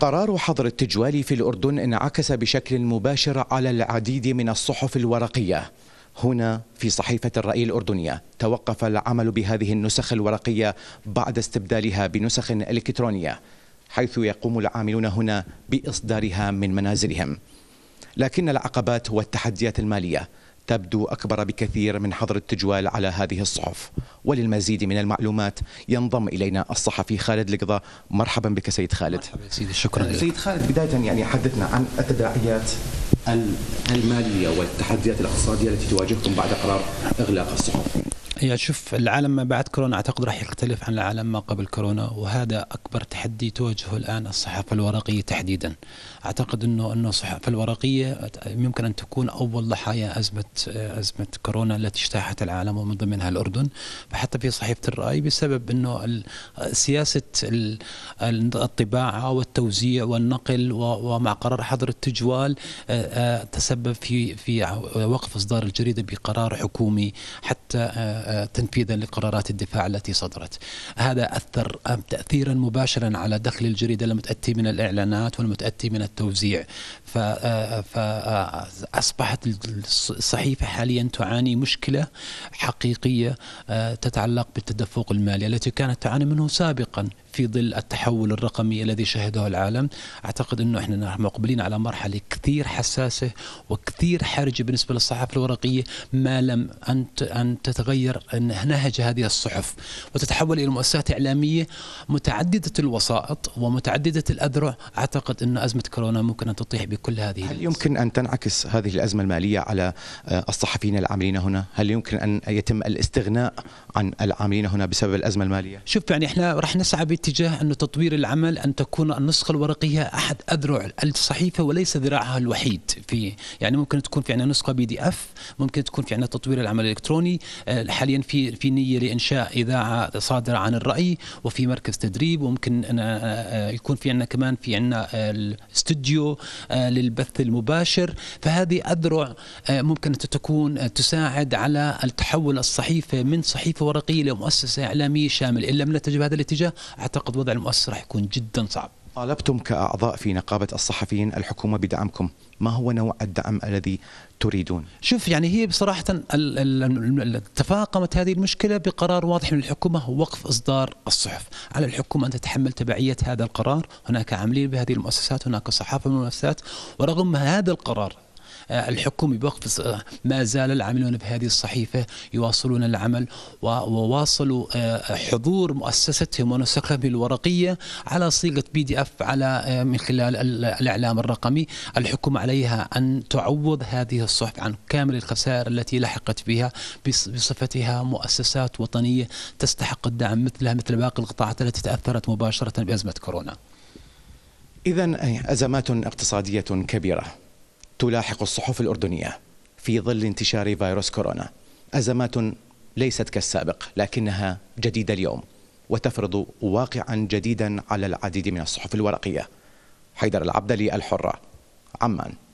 قرار حظر التجوال في الأردن انعكس بشكل مباشر على العديد من الصحف الورقية هنا في صحيفة الرأي الأردنية توقف العمل بهذه النسخ الورقية بعد استبدالها بنسخ إلكترونية حيث يقوم العاملون هنا بإصدارها من منازلهم لكن العقبات والتحديات المالية تبدو أكبر بكثير من حظر التجوال على هذه الصحف وللمزيد من المعلومات ينضم إلينا الصحفي خالد لقضة مرحبا بك سيد خالد مرحبا سيدي شكرا لك سيد خالد بداية يعني حدثنا عن التداعيات المالية والتحديات الاقتصادية التي تواجهكم بعد قرار إغلاق الصحف هي شوف العالم ما بعد كورونا اعتقد راح يختلف عن العالم ما قبل كورونا وهذا اكبر تحدي تواجهه الان الصحافه الورقيه تحديدا اعتقد انه انه الصحافه الورقيه يمكن ان تكون اول ضحايا ازمه ازمه كورونا التي اجتاحت العالم ومن ضمنها الاردن فحتى في صحيفه الراي بسبب انه سياسه الطباعه والتوزيع والنقل ومع قرار حظر التجوال تسبب في في وقف اصدار الجريده بقرار حكومي حتى تنفيذا لقرارات الدفاع التي صدرت هذا أثر تأثيرا مباشرا على دخل الجريدة المتأتي من الإعلانات والمتأتي من التوزيع فأصبحت الصحيفة حاليا تعاني مشكلة حقيقية تتعلق بالتدفق المالي التي كانت تعاني منه سابقا في ظل التحول الرقمي الذي شهده العالم اعتقد انه احنا مقبلين على مرحله كثير حساسه وكثير حرجه بالنسبه للصحافه الورقيه ما لم ان ان تتغير نهج هذه الصحف وتتحول الى مؤسسات اعلاميه متعدده الوسائط ومتعدده الاذرع اعتقد ان ازمه كورونا ممكن ان تطيح بكل هذه هل يمكن ان تنعكس هذه الازمه الماليه على آه، الصحفيين العاملين هنا هل يمكن ان يتم الاستغناء عن العاملين هنا بسبب الازمه الماليه شوف يعني احنا رح نسعى اتجاه أن تطوير العمل أن تكون النسخة الورقية أحد أذرع الصحيفة وليس ذراعها الوحيد في يعني ممكن تكون في عندنا نسخة بي دي اف ممكن تكون في عندنا تطوير العمل الإلكتروني آه، حاليا في في نية لإنشاء إذاعة صادرة عن الرأي وفي مركز تدريب وممكن أن آه، يكون في عندنا كمان في عندنا آه، الاستوديو للبث المباشر فهذه أذرع ممكن تكون تساعد على التحول الصحيفة من صحيفة ورقية لمؤسسة إعلامية شاملة إن لم نتجه بهذا الاتجاه اعتقد وضع المؤسسه راح يكون جدا صعب طالبتم كأعضاء في نقابة الصحفيين الحكومة بدعمكم ما هو نوع الدعم الذي تريدون؟ شوف يعني هي بصراحة تفاقمت هذه المشكلة بقرار واضح من الحكومة وقف إصدار الصحف على الحكومة أن تتحمل تبعية هذا القرار هناك عاملين بهذه المؤسسات هناك صحافة من المؤسسات ورغم هذا القرار آه، الحكومي بوقف آه، ما زال العاملون بهذه الصحيفة يواصلون العمل وواصلوا آه، حضور مؤسستهم ونسخهم الورقية على صيغة بي دي اف على من خلال الإعلام الرقمي الحكم عليها أن تعوض هذه الصحف عن كامل الخسائر التي لحقت بها بصفتها مؤسسات وطنية تستحق الدعم مثلها مثل باقي القطاعات التي تأثرت مباشرة بأزمة كورونا إذا أزمات اقتصادية كبيرة تلاحق الصحف الأردنية في ظل انتشار فيروس كورونا أزمات ليست كالسابق لكنها جديدة اليوم وتفرض واقعا جديدا على العديد من الصحف الورقية حيدر العبدلي الحرة عمان